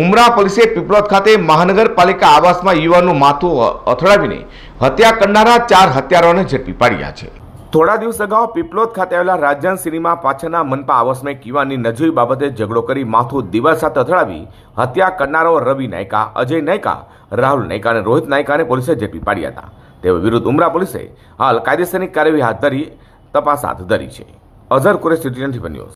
ઉમરા પોલીસે પીપળોદ ખાતે મહાનગરપાલિકા આવાસમાં યુવાનનું માથું અથડાવીને હત્યા કરનારા ચાર હત્યારોને ઝડપી પાડ્યા છે થોડા દિવસ અગાઉ પીપલોદ ખાતે આવેલા રાજન સિનેમા પાછળના મનપા આવાસમાં કિવાની નજરી બાબતે ઝઘડો કરી માથું દિવાલ સાથે અથડાવી હત્યા કરનારો રવિ નાયકા અજય નાયકા રાહુલ નાયકા અને રોહિત નાયકાને પોલીસે ઝડપી પાડ્યા હતા તેઓ વિરુદ્ધ ઉમરા પોલીસે હાલ કાયદેસરની કાર્યવાહી હાથ ધરી તપાસ હાથ ધરી છે Azhar Kuresh citizen TV news